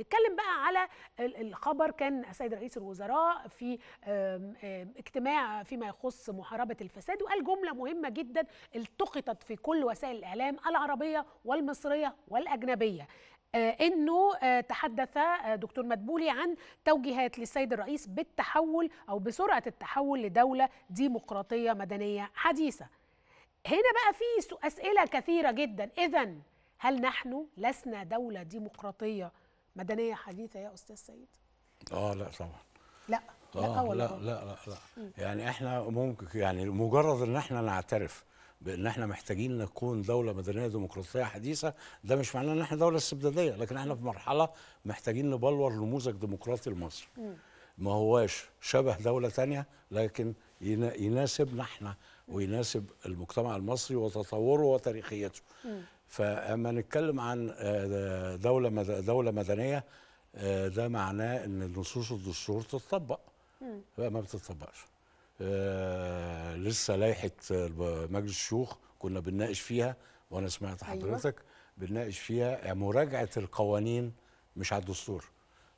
نتكلم بقى على الخبر كان السيد رئيس الوزراء في اجتماع فيما يخص محاربة الفساد وقال جملة مهمة جدا التقطت في كل وسائل الإعلام العربية والمصرية والأجنبية آه، انه آه، تحدث آه، دكتور مدبولي عن توجيهات للسيد الرئيس بالتحول او بسرعه التحول لدوله ديمقراطيه مدنيه حديثه. هنا بقى في اسئله كثيره جدا، اذا هل نحن لسنا دوله ديمقراطيه مدنيه حديثه يا استاذ سيد اه لا طبعا لا لا آه، ولا لا, لا لا لا يعني احنا ممكن يعني مجرد ان احنا نعترف بان احنا محتاجين نكون دوله مدنيه ديمقراطيه حديثه ده مش معناه ان احنا دوله استبداديه لكن احنا في مرحله محتاجين نبلور نموذج ديمقراطي لمصر ما هواش شبه دوله ثانيه لكن يناسبنا احنا ويناسب المجتمع المصري وتطوره وتاريخيته فاما نتكلم عن آه، دوله دوله مدنيه آه، ده معناه ان نصوص الدستور تتطبق بقى ما بتتطبقش آه، لسه لائحه مجلس الشيوخ كنا بنناقش فيها وانا سمعت أيوة. حضرتك أيوة. بنناقش فيها يعني مراجعه القوانين مش على الدستور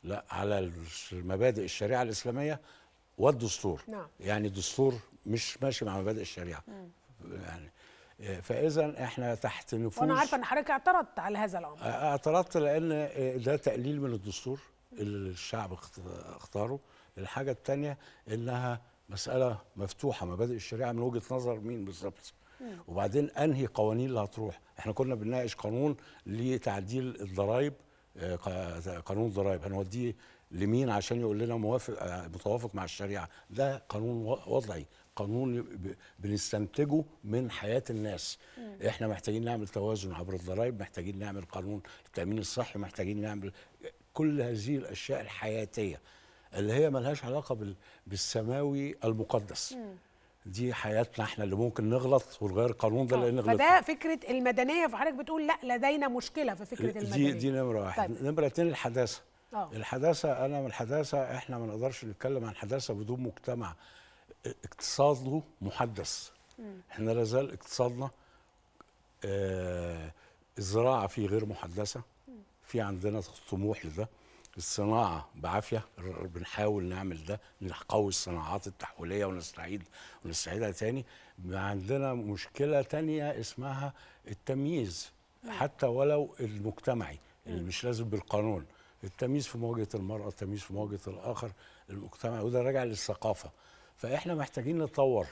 لا على المبادئ الشريعه الاسلاميه والدستور نعم. يعني الدستور مش ماشي مع مبادئ الشريعه مم. يعني آه، فاذا احنا تحت نفوذ وانا عارفه ان حضرتك اعترضت على هذا الامر آه، اعترضت لان آه، ده تقليل من الدستور اللي الشعب اختاره الحاجه الثانيه انها مساله مفتوحه مبادئ الشريعه من وجهه نظر مين بالظبط وبعدين انهي قوانين اللي هتروح احنا كنا بنناقش قانون لتعديل الضرايب قانون الضرايب هنوديه لمين عشان يقول لنا موافق آه، متوافق مع الشريعه ده قانون وضعي قانون بنستنتجه من حياه الناس مم. احنا محتاجين نعمل توازن عبر الضرائب محتاجين نعمل قانون التامين الصحي محتاجين نعمل كل هذه الاشياء الحياتيه اللي هي ملهاش علاقه بال... بالسماوي المقدس مم. دي حياتنا احنا اللي ممكن نغلط ونغير القانون ده آه، لان غلطنا فده فكره المدنيه فحضرتك بتقول لا لدينا مشكله في فكره المدنيه دي دي نمره واحد طيب. نمره اتنين الحداثه أوه. الحداثه انا من الحداثه احنا ما نقدرش نتكلم عن حداثه بدون مجتمع اقتصاده محدث مم. احنا لازال اقتصادنا آه الزراعه فيه غير محدثه في عندنا طموح لده الصناعه بعافيه بنحاول نعمل ده نقوي الصناعات التحويليه ونستعيد ونستعيدها تاني عندنا مشكله تانية اسمها التمييز حتى ولو المجتمعي اللي مش لازم بالقانون التمييز في مواجهه المراه التمييز في مواجهه الاخر المجتمع وده راجع للثقافه فاحنا محتاجين نطور